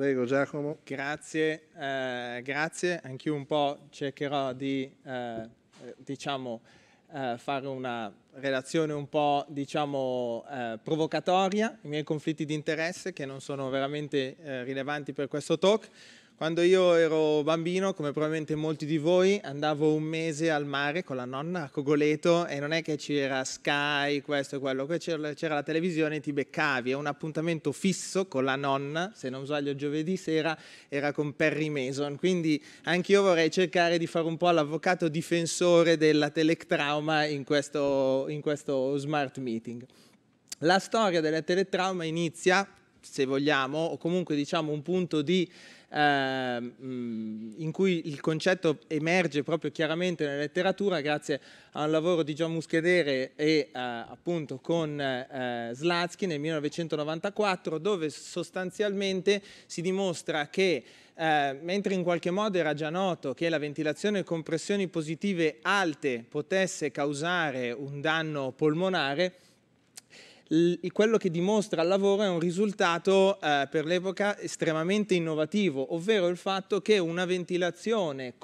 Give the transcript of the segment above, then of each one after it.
Prego Giacomo. Grazie, eh, grazie. Anch'io un po' cercherò di, eh, diciamo, eh, fare una relazione un po', diciamo, eh, provocatoria, i miei conflitti di interesse che non sono veramente eh, rilevanti per questo talk. Quando io ero bambino, come probabilmente molti di voi, andavo un mese al mare con la nonna a Cogoleto e non è che c'era Sky, questo e quello, c'era, la televisione e ti beccavi, è un appuntamento fisso con la nonna, se non sbaglio giovedì sera era con Perry Mason, quindi anch'io vorrei cercare di fare un po' l'avvocato difensore della telectrauma in questo, in questo smart meeting. La storia della teletrauma inizia, se vogliamo, o comunque diciamo un punto di Ehm, in cui il concetto emerge proprio chiaramente nella letteratura grazie a un lavoro di John Muschedere e eh, appunto con eh, Slatsky nel 1994 dove sostanzialmente si dimostra che eh, mentre in qualche modo era già noto che la ventilazione con pressioni positive alte potesse causare un danno polmonare, quello che dimostra il lavoro è un risultato eh, per l'epoca estremamente innovativo, ovvero il fatto che una ventilazione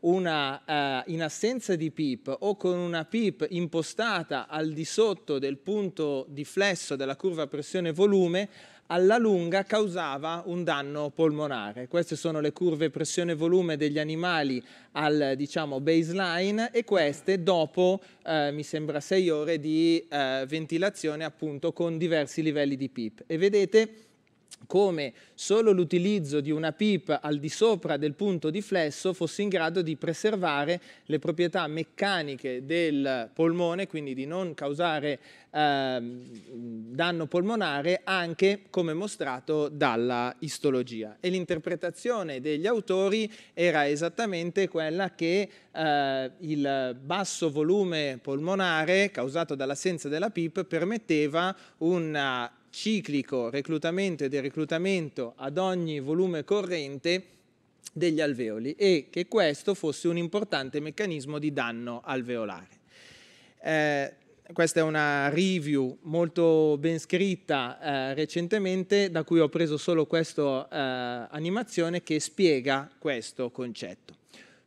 una, eh, in assenza di PIP o con una PIP impostata al di sotto del punto di flesso della curva pressione-volume alla lunga causava un danno polmonare. Queste sono le curve pressione-volume degli animali al diciamo, baseline e queste dopo, eh, mi sembra, 6 ore di eh, ventilazione appunto con diversi livelli di PIP. E vedete come solo l'utilizzo di una PIP al di sopra del punto di flesso fosse in grado di preservare le proprietà meccaniche del polmone, quindi di non causare eh, danno polmonare anche come mostrato dalla istologia. E l'interpretazione degli autori era esattamente quella che eh, il basso volume polmonare causato dall'assenza della PIP permetteva una ciclico reclutamento e dereclutamento ad ogni volume corrente degli alveoli e che questo fosse un importante meccanismo di danno alveolare. Eh, questa è una review molto ben scritta eh, recentemente da cui ho preso solo questa eh, animazione che spiega questo concetto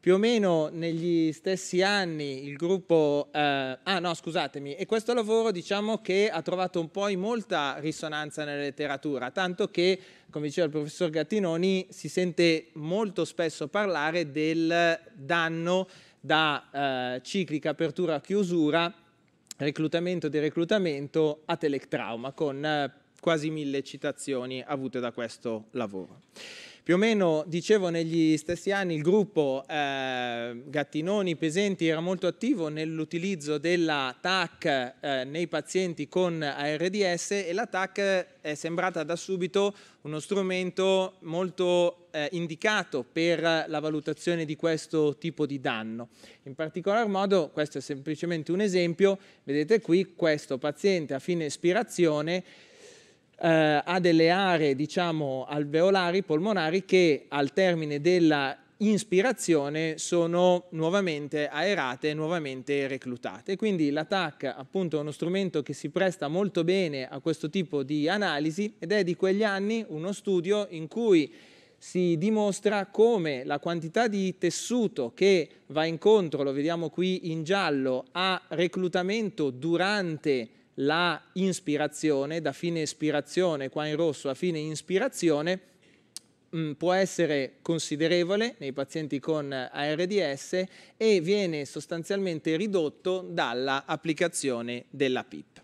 più o meno negli stessi anni il gruppo, eh, ah no scusatemi, e questo lavoro diciamo che ha trovato un po' in molta risonanza nella letteratura, tanto che, come diceva il professor Gattinoni, si sente molto spesso parlare del danno da eh, ciclica apertura-chiusura, reclutamento di reclutamento a telectrauma, con eh, quasi mille citazioni avute da questo lavoro. Più o meno, dicevo, negli stessi anni il gruppo eh, Gattinoni Pesenti era molto attivo nell'utilizzo della TAC eh, nei pazienti con ARDS e la TAC è sembrata da subito uno strumento molto eh, indicato per la valutazione di questo tipo di danno. In particolar modo, questo è semplicemente un esempio, vedete qui questo paziente a fine espirazione eh, ha delle aree, diciamo, alveolari polmonari che al termine della inspirazione sono nuovamente aerate nuovamente reclutate. Quindi la TAC appunto è uno strumento che si presta molto bene a questo tipo di analisi ed è di quegli anni uno studio in cui si dimostra come la quantità di tessuto che va incontro, lo vediamo qui in giallo, a reclutamento durante la ispirazione, da fine ispirazione qua in rosso a fine ispirazione, mm, può essere considerevole nei pazienti con ARDS e viene sostanzialmente ridotto dalla applicazione della PIP.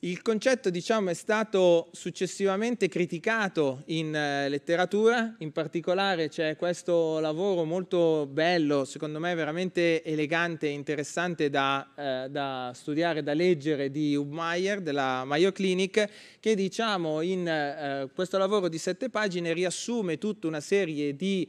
Il concetto diciamo, è stato successivamente criticato in eh, letteratura, in particolare c'è questo lavoro molto bello, secondo me veramente elegante e interessante da, eh, da, studiare, da leggere, di Hubmeier della Mayo Clinic, che diciamo, in eh, questo lavoro di sette pagine riassume tutta una serie di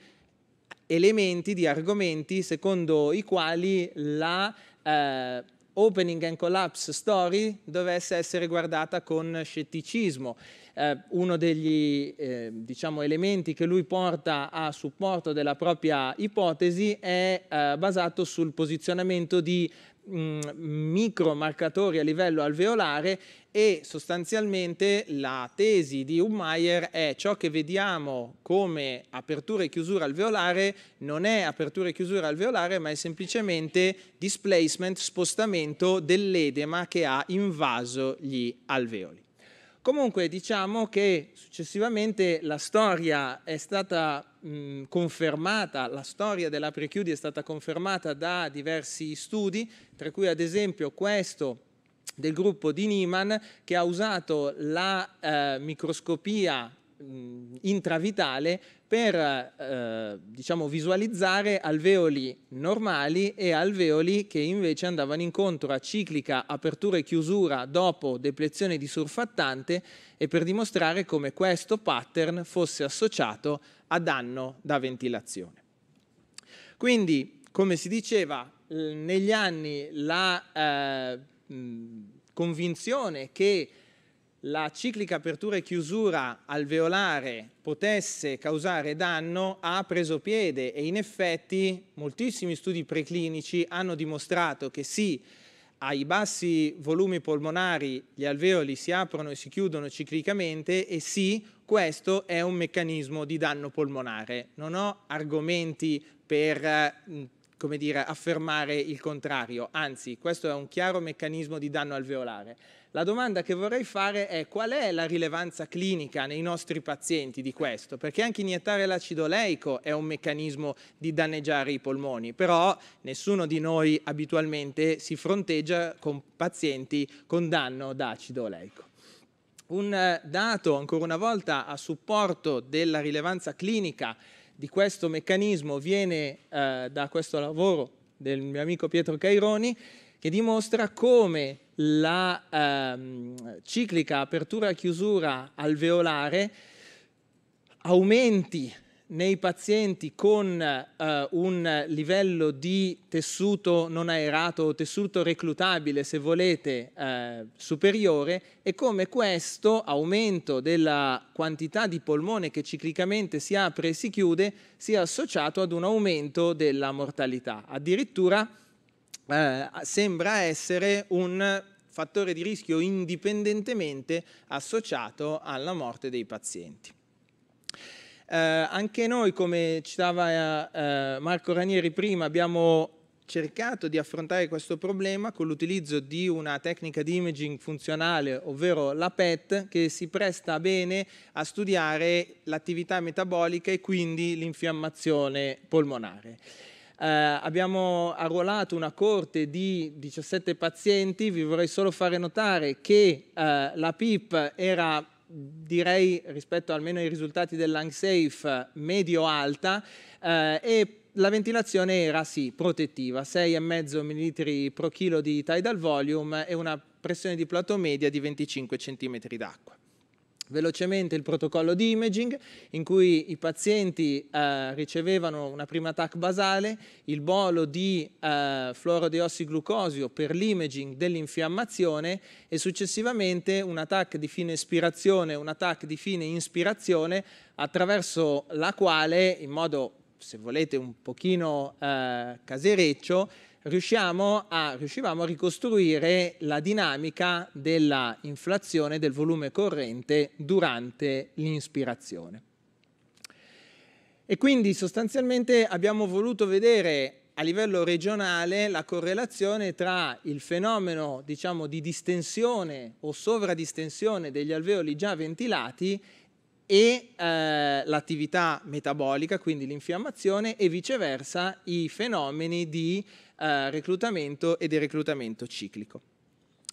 elementi, di argomenti secondo i quali la eh, Opening and Collapse Story dovesse essere guardata con scetticismo eh, uno degli eh, diciamo, elementi che lui porta a supporto della propria ipotesi è eh, basato sul posizionamento di mm, micromarcatori a livello alveolare e sostanzialmente la tesi di Ummeyer è ciò che vediamo come apertura e chiusura alveolare non è apertura e chiusura alveolare ma è semplicemente displacement, spostamento dell'edema che ha invaso gli alveoli. Comunque diciamo che successivamente la storia è stata mh, confermata, la storia della Prechiudi è stata confermata da diversi studi, tra cui ad esempio questo del gruppo di Niemann che ha usato la eh, microscopia mh, intravitale per eh, diciamo, visualizzare alveoli normali e alveoli che invece andavano incontro a ciclica apertura e chiusura dopo deplezione di surfattante e per dimostrare come questo pattern fosse associato a danno da ventilazione. Quindi, come si diceva, negli anni la eh, convinzione che la ciclica apertura e chiusura alveolare potesse causare danno ha preso piede e in effetti moltissimi studi preclinici hanno dimostrato che sì, ai bassi volumi polmonari gli alveoli si aprono e si chiudono ciclicamente e sì, questo è un meccanismo di danno polmonare. Non ho argomenti per come dire, affermare il contrario, anzi questo è un chiaro meccanismo di danno alveolare. La domanda che vorrei fare è qual è la rilevanza clinica nei nostri pazienti di questo? Perché anche iniettare l'acido oleico è un meccanismo di danneggiare i polmoni, però nessuno di noi abitualmente si fronteggia con pazienti con danno da acido leico. Un eh, dato ancora una volta a supporto della rilevanza clinica di questo meccanismo viene eh, da questo lavoro del mio amico Pietro Caironi che dimostra come la ehm, ciclica apertura-chiusura alveolare aumenti nei pazienti con eh, un livello di tessuto non aerato o tessuto reclutabile, se volete, eh, superiore e come questo aumento della quantità di polmone che ciclicamente si apre e si chiude sia associato ad un aumento della mortalità. Addirittura eh, sembra essere un fattore di rischio indipendentemente associato alla morte dei pazienti. Eh, anche noi, come citava eh, Marco Ranieri prima, abbiamo cercato di affrontare questo problema con l'utilizzo di una tecnica di imaging funzionale, ovvero la PET, che si presta bene a studiare l'attività metabolica e quindi l'infiammazione polmonare. Eh, abbiamo arruolato una corte di 17 pazienti, vi vorrei solo fare notare che eh, la PIP era direi rispetto almeno ai risultati dell'Unsafe medio-alta eh, e la ventilazione era sì protettiva, 6,5 ml pro chilo di tidal volume e una pressione di plato media di 25 cm d'acqua velocemente il protocollo di imaging in cui i pazienti eh, ricevevano una prima TAC basale, il bolo di eh, fluorodeossiglukosio per l'imaging dell'infiammazione e successivamente un TAC di fine espirazione, un TAC di fine inspirazione attraverso la quale in modo se volete un pochino eh, casereccio riusciamo a, riuscivamo a ricostruire la dinamica della inflazione del volume corrente durante l'inspirazione. E quindi sostanzialmente abbiamo voluto vedere a livello regionale la correlazione tra il fenomeno diciamo, di distensione o sovradistensione degli alveoli già ventilati e eh, l'attività metabolica, quindi l'infiammazione, e viceversa i fenomeni di eh, reclutamento e di reclutamento ciclico.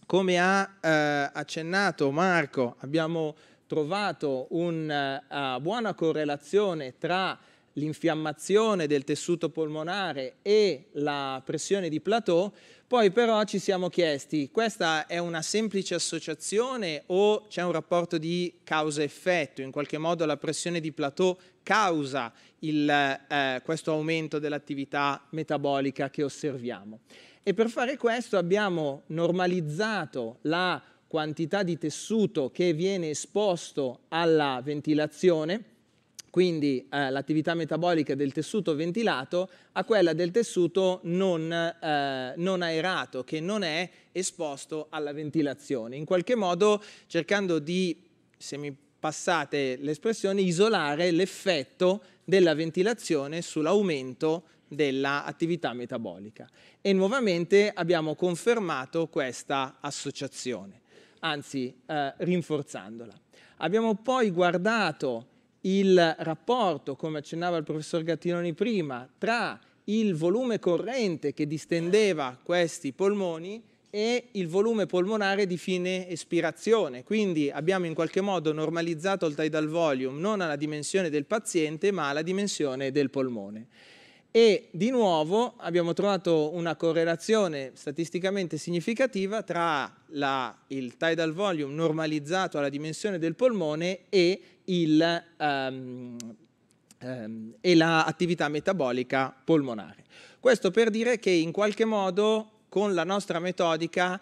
Come ha eh, accennato Marco, abbiamo trovato una uh, eh, buona correlazione tra l'infiammazione del tessuto polmonare e la pressione di plateau, poi però ci siamo chiesti questa è una semplice associazione o c'è un rapporto di causa-effetto, in qualche modo la pressione di plateau causa il, eh, questo aumento dell'attività metabolica che osserviamo. E per fare questo abbiamo normalizzato la quantità di tessuto che viene esposto alla ventilazione quindi eh, l'attività metabolica del tessuto ventilato, a quella del tessuto non, eh, non, aerato, che non è esposto alla ventilazione. In qualche modo cercando di, se mi passate l'espressione, isolare l'effetto della ventilazione sull'aumento dell'attività metabolica. E nuovamente abbiamo confermato questa associazione, anzi eh, rinforzandola. Abbiamo poi guardato il rapporto, come accennava il professor Gattinoni prima, tra il volume corrente che distendeva questi polmoni e il volume polmonare di fine espirazione. Quindi abbiamo in qualche modo normalizzato il tidal volume non alla dimensione del paziente ma alla dimensione del polmone e di nuovo abbiamo trovato una correlazione statisticamente significativa tra la, il tidal volume normalizzato alla dimensione del polmone e l'attività ehm, ehm, metabolica polmonare. Questo per dire che in qualche modo con la nostra metodica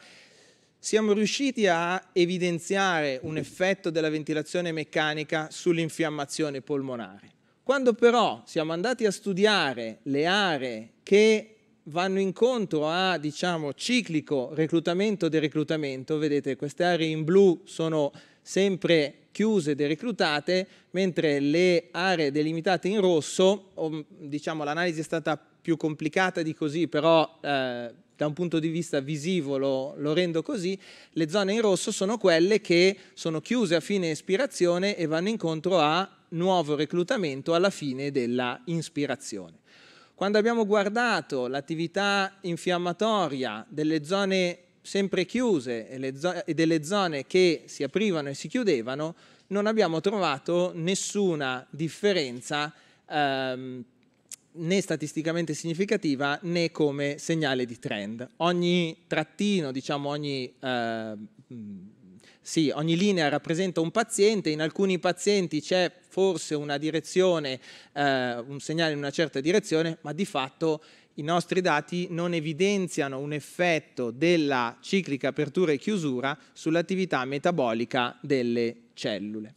siamo riusciti a evidenziare un effetto della ventilazione meccanica sull'infiammazione polmonare. Quando però siamo andati a studiare le aree che vanno incontro a diciamo, ciclico reclutamento dereclutamento, vedete queste aree in blu sono sempre chiuse e dereclutate, mentre le aree delimitate in rosso, mm, diciamo l'analisi è stata più complicata di così, però eh, da un punto di vista visivo lo, lo, rendo così, le zone in rosso sono quelle che sono chiuse a fine espirazione e vanno incontro a nuovo reclutamento alla fine della ispirazione. Quando abbiamo guardato l'attività infiammatoria delle zone sempre chiuse e delle zone che si aprivano e si chiudevano, non abbiamo trovato nessuna differenza ehm, né statisticamente significativa né come segnale di trend. Ogni trattino, diciamo ogni eh, sì, ogni linea rappresenta un paziente, in alcuni pazienti c'è forse una direzione, eh, un segnale in una certa direzione, ma di fatto i nostri dati non evidenziano un effetto della ciclica apertura e chiusura sull'attività metabolica delle cellule.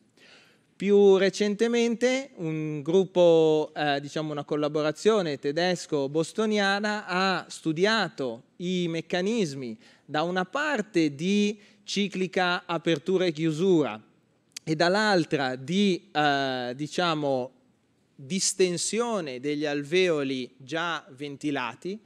Più recentemente un gruppo, eh, diciamo una collaborazione tedesco-bostoniana ha studiato i meccanismi da una parte di ciclica apertura e chiusura e dall'altra di eh, diciamo, distensione degli alveoli già ventilati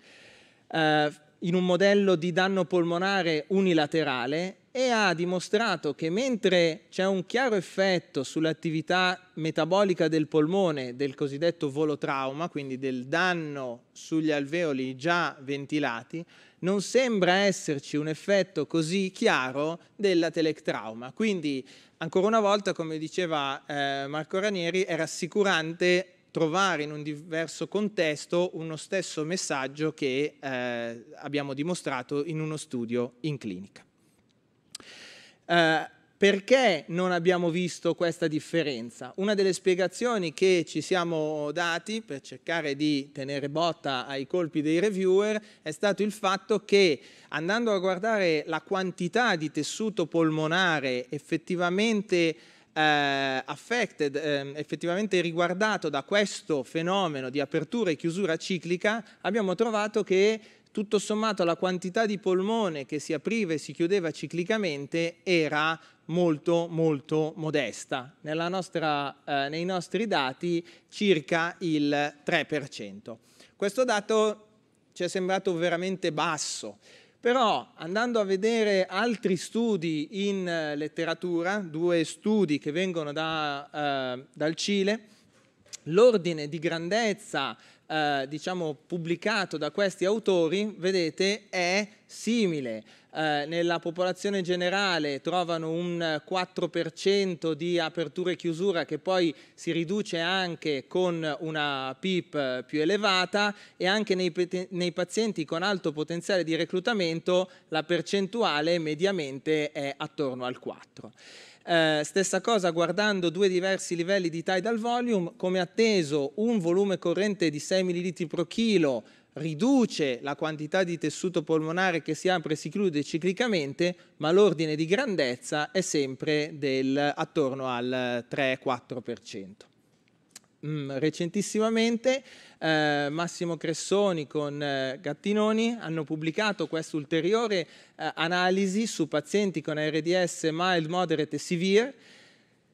eh, in un modello di danno polmonare unilaterale e ha dimostrato che mentre c'è un chiaro effetto sull'attività metabolica del polmone del cosiddetto volotrauma, quindi del danno sugli alveoli già ventilati, non sembra esserci un effetto così chiaro della telectrauma. Quindi, ancora una volta, come diceva eh, Marco Ranieri, è rassicurante trovare in un diverso contesto uno stesso messaggio che eh, abbiamo dimostrato in uno studio in clinica. Eh, perché non abbiamo visto questa differenza? Una delle spiegazioni che ci siamo dati per cercare di tenere botta ai colpi dei reviewer è stato il fatto che andando a guardare la quantità di tessuto polmonare effettivamente eh, affected, eh, effettivamente riguardato da questo fenomeno di apertura e chiusura ciclica, abbiamo trovato che tutto sommato la quantità di polmone che si apriva e si chiudeva ciclicamente era molto molto modesta. Nostra, eh, nei nostri dati circa il 3%. Questo dato ci è sembrato veramente basso, però andando a vedere altri studi in eh, letteratura, due studi che vengono da, eh, dal Cile, l'ordine di grandezza eh, diciamo, pubblicato da questi autori, vedete, è simile. Eh, nella popolazione generale trovano un 4% di apertura e chiusura che poi si riduce anche con una PIP più elevata e anche nei, nei pazienti con alto potenziale di reclutamento la percentuale mediamente è attorno al 4%. Eh, stessa cosa guardando due diversi livelli di tidal volume, come atteso un volume corrente di 6 ml pro chilo riduce la quantità di tessuto polmonare che si apre e si chiude ciclicamente, ma l'ordine di grandezza è sempre del, attorno al 3-4%. Mm, recentissimamente eh, Massimo Cressoni con eh, Gattinoni hanno pubblicato questa ulteriore eh, analisi su pazienti con RDS mild, moderate e severe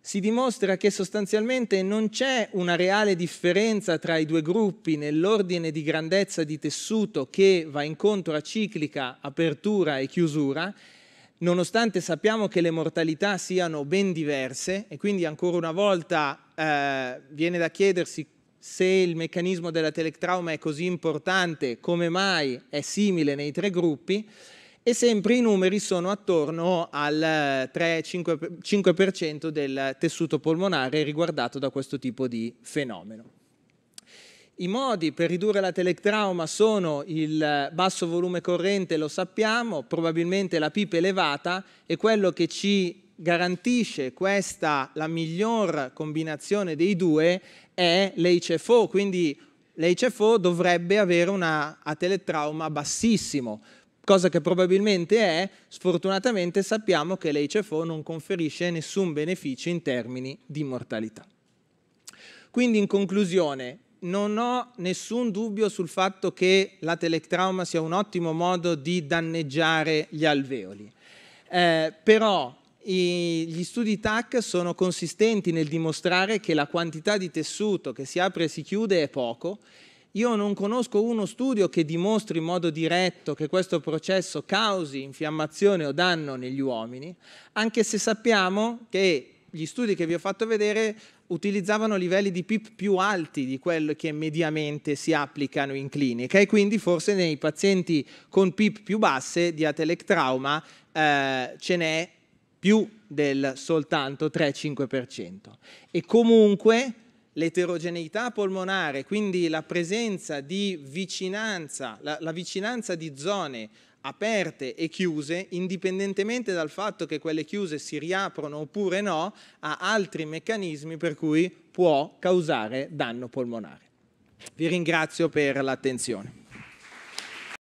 si dimostra che sostanzialmente non c'è una reale differenza tra i due gruppi nell'ordine di grandezza di tessuto che va incontro a ciclica apertura e chiusura, nonostante sappiamo che le mortalità siano ben diverse e quindi ancora una volta eh, viene da chiedersi se il meccanismo della telectrauma è così importante, come mai è simile nei tre gruppi, e sempre i numeri sono attorno al 3-5% eh, del tessuto polmonare riguardato da questo tipo di fenomeno. I modi per ridurre la telectrauma sono il basso volume corrente, lo sappiamo, probabilmente la PIP elevata e quello che ci garantisce questa, la miglior combinazione dei due è l'HFO, quindi l'HFO dovrebbe avere una teletrauma bassissimo cosa che probabilmente è, sfortunatamente sappiamo che l'HFO non conferisce nessun beneficio in termini di mortalità. Quindi in conclusione, non ho nessun dubbio sul fatto che la telectrauma sia un ottimo modo di danneggiare gli alveoli. Eh, però i, gli studi TAC sono consistenti nel dimostrare che la quantità di tessuto che si apre e si chiude è poco io non conosco uno studio che dimostri in modo diretto che questo processo causi infiammazione o danno negli uomini, anche se sappiamo che gli studi che vi ho fatto vedere utilizzavano livelli di PIP più alti di quelli che mediamente si applicano in clinica e quindi forse nei pazienti con PIP più basse di atelectrauma eh, ce n'è più del soltanto 3-5%. E comunque l'eterogeneità polmonare, quindi la presenza di vicinanza, la, la vicinanza di zone aperte e chiuse, indipendentemente dal fatto che quelle chiuse si riaprono oppure no, ha altri meccanismi per cui può causare danno polmonare. Vi ringrazio per l'attenzione.